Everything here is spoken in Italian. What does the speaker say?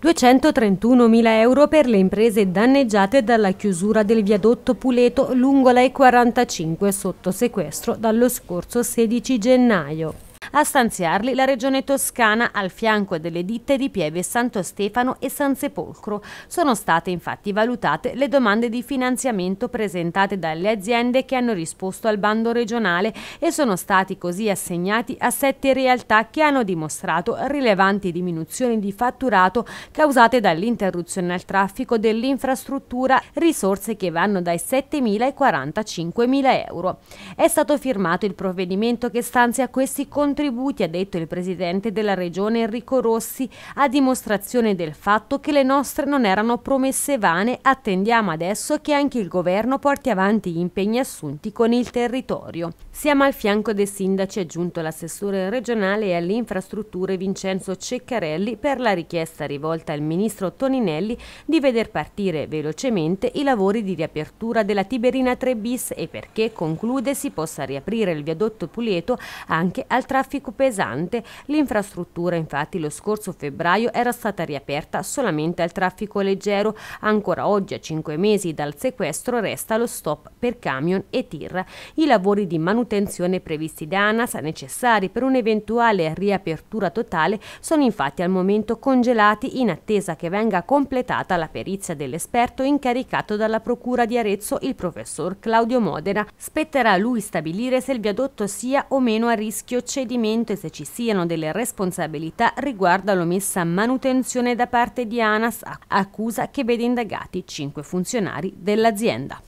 231.000 euro per le imprese danneggiate dalla chiusura del viadotto Puleto lungo la E45 sotto sequestro dallo scorso 16 gennaio. A stanziarli la regione toscana al fianco delle ditte di Pieve, Santo Stefano e San Sepolcro. Sono state infatti valutate le domande di finanziamento presentate dalle aziende che hanno risposto al bando regionale e sono stati così assegnati a sette realtà che hanno dimostrato rilevanti diminuzioni di fatturato causate dall'interruzione al traffico dell'infrastruttura, risorse che vanno dai 7.000 ai 45.000 euro. È stato firmato il provvedimento che stanzia questi contributi contributi, ha detto il presidente della regione Enrico Rossi, a dimostrazione del fatto che le nostre non erano promesse vane. Attendiamo adesso che anche il governo porti avanti gli impegni assunti con il territorio. Siamo al fianco dei sindaci, è giunto l'assessore regionale alle infrastrutture Vincenzo Ceccarelli per la richiesta rivolta al ministro Toninelli di veder partire velocemente i lavori di riapertura della Tiberina 3 bis e perché conclude si possa riaprire il viadotto Pulieto anche al traffico traffico pesante. L'infrastruttura infatti lo scorso febbraio era stata riaperta solamente al traffico leggero. Ancora oggi, a cinque mesi dal sequestro, resta lo stop per camion e tir. I lavori di manutenzione previsti da ANAS, necessari per un'eventuale riapertura totale, sono infatti al momento congelati in attesa che venga completata la perizia dell'esperto incaricato dalla Procura di Arezzo, il professor Claudio Modena. Spetterà a lui stabilire se il viadotto sia o meno a rischio cedimento cioè stabilimento e se ci siano delle responsabilità riguardo all'omessa manutenzione da parte di ANAS, accusa che vede indagati 5 funzionari dell'azienda.